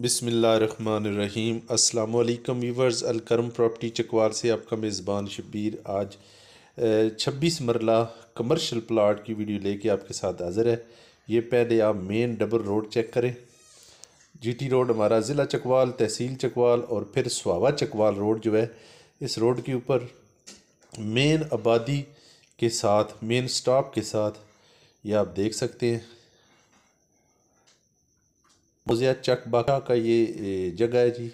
बिसमीम् अल्लाम viewers Alkaram property Chakwal से आपका मेज़बान शबीर आज छब्बीस मरला कमर्शियल प्लाट की वीडियो लेके आपके साथ हाज़िर है ये पहले आप मेन डबल रोड चेक करें जीटी रोड हमारा ज़िला चकवाल तहसील चकवाल और फिर स्वावा चकवाल रोड जो है इस रोड के ऊपर मेन आबादी के साथ मेन स्टॉप के साथ ये आप देख सकते हैं मोजिया चक बाका का ये जगह है जी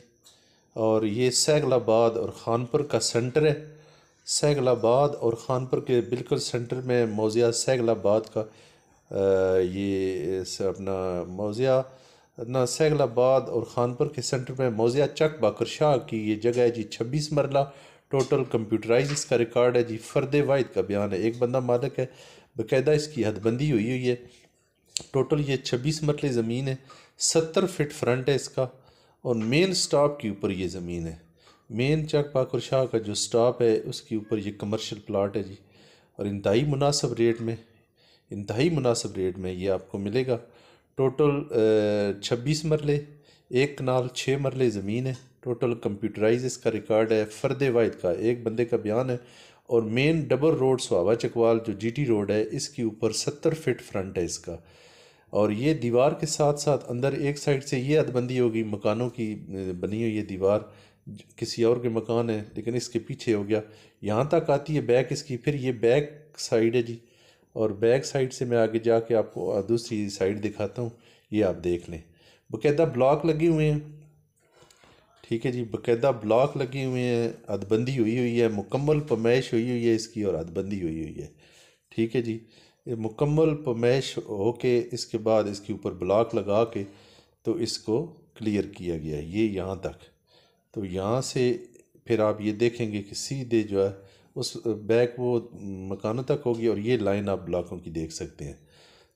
और ये सैगलाबाद और खानपुर का सेंटर है सैगलाबाद और खानपुर के बिल्कुल सेंटर में मोजिया सैगलाबाद का ये अपना मोजिया ना सैगलाबाद और खानपुर के सेंटर में मोजिया चक बाकर शाह की ये जगह है जी छब्बीस मरला टोटल कंप्यूटराइज इसका रिकॉर्ड है जी फर्द वाहिद का बयान है एक बंदा मालिक है बाकायदा इसकी हदबंदी हुई हुई है टोटल ये छब्बीस मरले ज़मीन है सत्तर फिट फ्रंट है इसका और मेन स्टॉप के ऊपर ये ज़मीन है मेन चक पाकुर शाह का जो स्टॉप है उसके ऊपर ये कमर्शियल प्लाट है जी और इंतहाई मुनासब रेट में इंतहाई मुनासब रेट में ये आपको मिलेगा टोटल छब्बीस मरले एक कनाल छः मरले ज़मीन है टोटल कंप्यूटराइज इसका रिकॉर्ड है फ़र्द वाहिद का एक बंदे का बयान है और मेन डबल रोड सवाबा चकवाल जो जीटी रोड है इसके ऊपर सत्तर फिट फ्रंट है इसका और ये दीवार के साथ साथ अंदर एक साइड से ये हदबंदी होगी मकानों की बनी हुई ये दीवार किसी और के मकान है लेकिन इसके पीछे हो गया यहाँ तक आती है बैक इसकी फिर ये बैक साइड है जी और बैक साइड से मैं आगे जा के आपको दूसरी साइड दिखाता हूँ ये आप देख लें बकायदा ब्लॉक लगे हुए हैं ठीक है जी बायदा ब्लॉक लगे हुए हैं हदबंदी हुई हुई है मुकम्मल पमाइश हुई हुई है इसकी और हदबंदी हुई हुई है ठीक है जी ये मुकम्मल पमैश हो के इसके बाद इसके ऊपर ब्लॉक लगा के तो इसको क्लियर किया गया ये यहाँ तक तो यहाँ से फिर आप ये देखेंगे कि सीधे जो है उस बैक वो मकानों तक होगी और ये लाइन आप ब्लॉकों की देख सकते हैं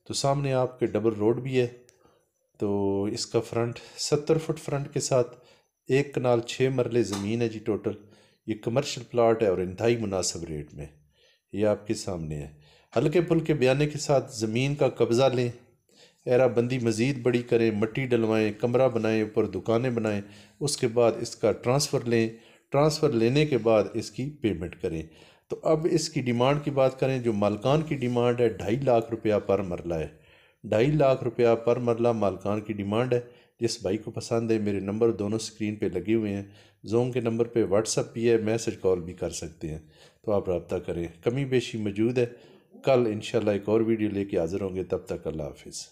तो सामने आपके डबल रोड भी है तो इसका फ्रंट सत्तर फुट फ्रंट के साथ एक कनाल छः मरले ज़मीन है जी टोटल ये कमर्शियल प्लाट है और इंतहाई मुनासिब रेट में ये आपके सामने है हल्के फुल्के बयाने के साथ ज़मीन का कब्ज़ा लें एराबंदी मज़ीद बड़ी करें मट्टी डलवाएं कमरा बनाएं ऊपर दुकानें बनाएं उसके बाद इसका ट्रांसफ़र लें ट्रांसफ़र लेने के बाद इसकी पेमेंट करें तो अब इसकी डिमांड की बात करें जो मालकान की डिमांड है ढाई लाख रुपया पर मरला है ढाई लाख रुपया पर मरला मालकान की डिमांड है जिस भाई को पसंद है मेरे नंबर दोनों स्क्रीन पे लगे हुए हैं जोंग के नंबर पे व्हाट्सअप भी है मैसेज कॉल भी कर सकते हैं तो आप रबता करें कमी बेशी मौजूद है कल इंशाल्लाह एक और वीडियो लेके हाज़िर होंगे तब तक अल्लाह हाफिज़